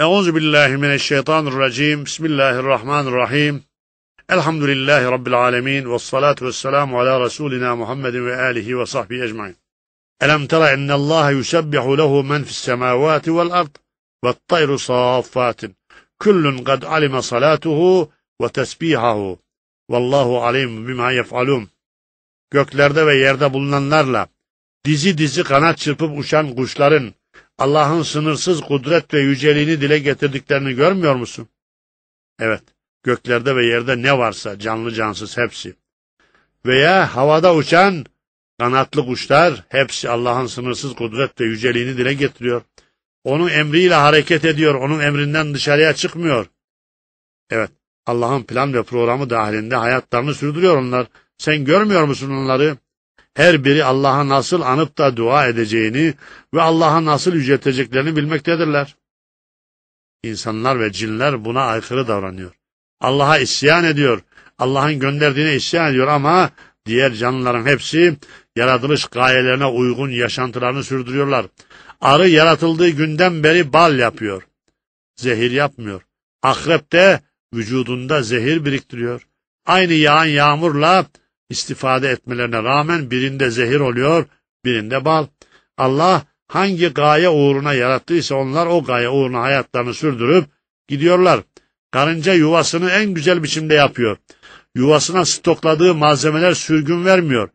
Euzu billahi mineşşeytanirracim. Bismillahirrahmanirrahim. Elhamdülillahi rabbil alamin ve salatu vesselamu ala resulina Muhammedin ve alihi ve sahbihi ecmaîn. Elem tera ennallaha yusabbihu lehu men fis semawati vel ard ve tayru saffatin. Kullun kad alime salatuhu ve tesbihahu. Vallahu alim bima yef'alun. Göklerde ve yerde bulunanlarla dizi dizi kanat çırpıp uçan kuşların Allah'ın sınırsız kudret ve yüceliğini dile getirdiklerini görmüyor musun? Evet, göklerde ve yerde ne varsa canlı cansız hepsi. Veya havada uçan kanatlı kuşlar hepsi Allah'ın sınırsız kudret ve yüceliğini dile getiriyor. Onun emriyle hareket ediyor, onun emrinden dışarıya çıkmıyor. Evet, Allah'ın plan ve programı dahilinde hayatlarını sürdürüyor onlar. Sen görmüyor musun onları? her biri Allah'a nasıl anıp da dua edeceğini ve Allah'a nasıl yücelteceklerini bilmektedirler. İnsanlar ve cinler buna aykırı davranıyor. Allah'a isyan ediyor. Allah'ın gönderdiğine isyan ediyor ama diğer canlıların hepsi yaratılış gayelerine uygun yaşantılarını sürdürüyorlar. Arı yaratıldığı günden beri bal yapıyor. Zehir yapmıyor. Akrep de vücudunda zehir biriktiriyor. Aynı yağan yağmurla istifade etmelerine rağmen birinde zehir oluyor, birinde bal. Allah hangi gaye uğruna yarattıysa onlar o gaye uğruna hayatlarını sürdürüp gidiyorlar. Karınca yuvasını en güzel biçimde yapıyor. Yuvasına stokladığı malzemeler sürgün vermiyor.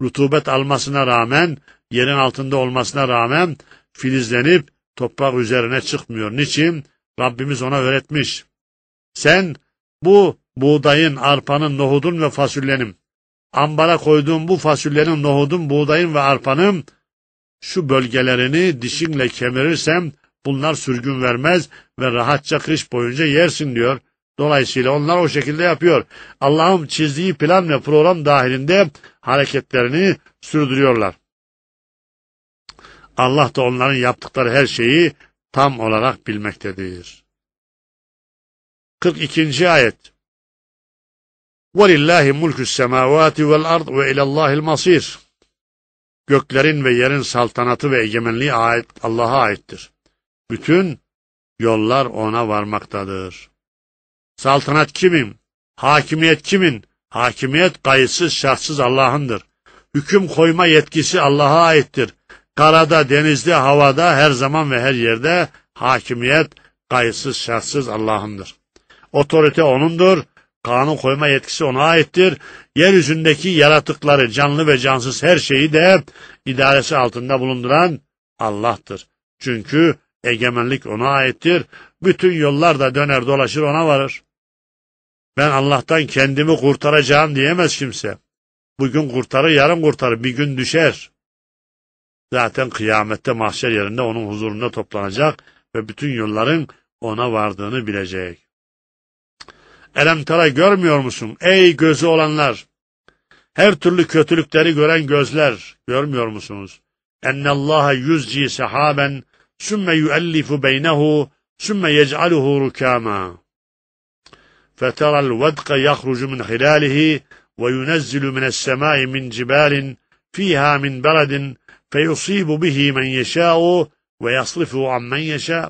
Rutubet almasına rağmen, yerin altında olmasına rağmen filizlenip toprak üzerine çıkmıyor. Niçin? Rabbimiz ona öğretmiş. Sen bu buğdayın, arpanın, nohudun ve fasulyenin ambara koyduğum bu fasulyenin, nohudun, buğdayın ve arpanın şu bölgelerini dişinle kemirirsem bunlar sürgün vermez ve rahatça kış boyunca yersin diyor. Dolayısıyla onlar o şekilde yapıyor. Allah'ım çizdiği plan ve program dahilinde hareketlerini sürdürüyorlar. Allah da onların yaptıkları her şeyi tam olarak bilmektedir. 42. ayet وَلِلَّهِ مُلْكُ السَّمَاوَاتِ وَالْاَرْضِ وَاِلَى اللّٰهِ الْمَصِيرِ Göklerin ve yerin saltanatı ve egemenliği ait, Allah'a aittir. Bütün yollar ona varmaktadır. Saltanat kimin? Hakimiyet kimin? Hakimiyet kayıtsız şartsız Allah'ındır. Hüküm koyma yetkisi Allah'a aittir. Karada, denizde, havada, her zaman ve her yerde hakimiyet kayıtsız şartsız Allah'ındır. Otorite O'nundur, kanun koyma yetkisi ona aittir. Yeryüzündeki yaratıkları, canlı ve cansız her şeyi de idaresi altında bulunduran Allah'tır. Çünkü egemenlik ona aittir. Bütün yollar da döner dolaşır ona varır. Ben Allah'tan kendimi kurtaracağım diyemez kimse. Bugün kurtarır, yarın kurtarır, bir gün düşer. Zaten kıyamette mahşer yerinde onun huzurunda toplanacak ve bütün yolların ona vardığını bilecek. Elemtara görmüyor musun? Ey gözü olanlar! Her türlü kötülükleri gören gözler görmüyor musunuz? Ennallaha yüzci sahaben sümme yuellifu beynehu sümme yec'aluhu rukama. فترى الودق يخرج من خلاله وينزل من السماء من جبال فيها من برد فيصيب به من يشاء ويصرفه عن من يشاء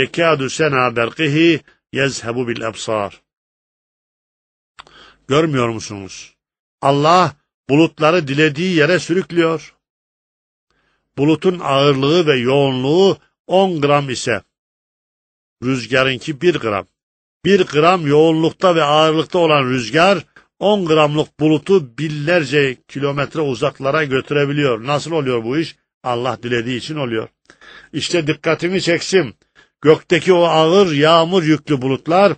يكاد سنا برقه يذهب بالأبصار Görmüyor musunuz? Allah bulutları dilediği yere sürüklüyor. Bulutun ağırlığı ve yoğunluğu 10 gram ise rüzgarınki 1 gram. 1 gram yoğunlukta ve ağırlıkta olan rüzgar 10 gramlık bulutu binlerce kilometre uzaklara götürebiliyor. Nasıl oluyor bu iş? Allah dilediği için oluyor. İşte dikkatimi çeksin. Gökteki o ağır yağmur yüklü bulutlar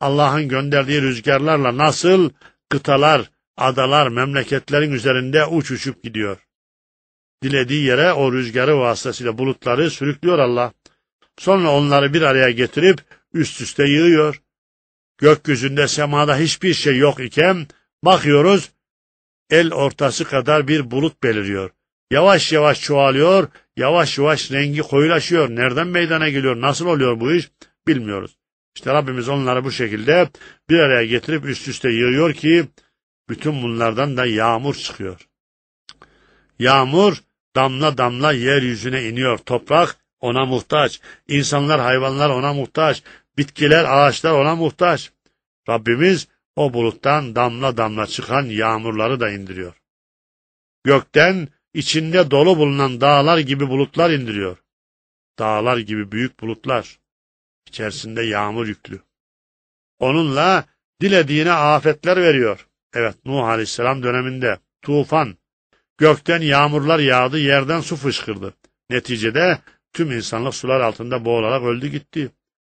Allah'ın gönderdiği rüzgarlarla nasıl kıtalar, adalar, memleketlerin üzerinde uçuşup gidiyor. Dilediği yere o rüzgarı vasıtasıyla bulutları sürüklüyor Allah. Sonra onları bir araya getirip üst üste yığıyor. Gökyüzünde semada hiçbir şey yok iken bakıyoruz el ortası kadar bir bulut beliriyor. Yavaş yavaş çoğalıyor, yavaş yavaş rengi koyulaşıyor. Nereden meydana geliyor, nasıl oluyor bu iş bilmiyoruz. İşte Rabbimiz onları bu şekilde bir araya getirip üst üste yığıyor ki bütün bunlardan da yağmur çıkıyor. Yağmur damla damla yeryüzüne iniyor. Toprak ona muhtaç. İnsanlar, hayvanlar ona muhtaç. Bitkiler, ağaçlar ona muhtaç. Rabbimiz o buluttan damla damla çıkan yağmurları da indiriyor. Gökten içinde dolu bulunan dağlar gibi bulutlar indiriyor. Dağlar gibi büyük bulutlar. İçerisinde yağmur yüklü. Onunla dilediğine afetler veriyor. Evet Nuh Aleyhisselam döneminde tufan, gökten yağmurlar yağdı, yerden su fışkırdı. Neticede tüm insanlık sular altında boğularak öldü gitti.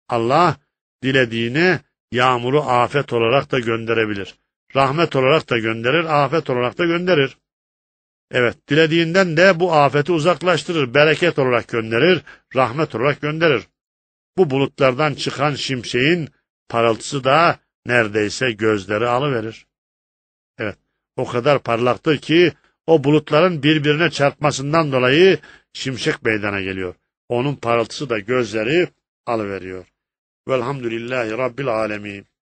Allah dilediğine yağmuru afet olarak da gönderebilir. Rahmet olarak da gönderir, afet olarak da gönderir. Evet, dilediğinden de bu afeti uzaklaştırır, bereket olarak gönderir, rahmet olarak gönderir. Bu bulutlardan çıkan şimşeğin parıltısı da neredeyse gözleri alıverir. Evet, o kadar parlaktır ki o bulutların birbirine çarpmasından dolayı şimşek meydana geliyor. Onun parıltısı da gözleri alıveriyor. Velhamdülillahi Rabbil Alemin.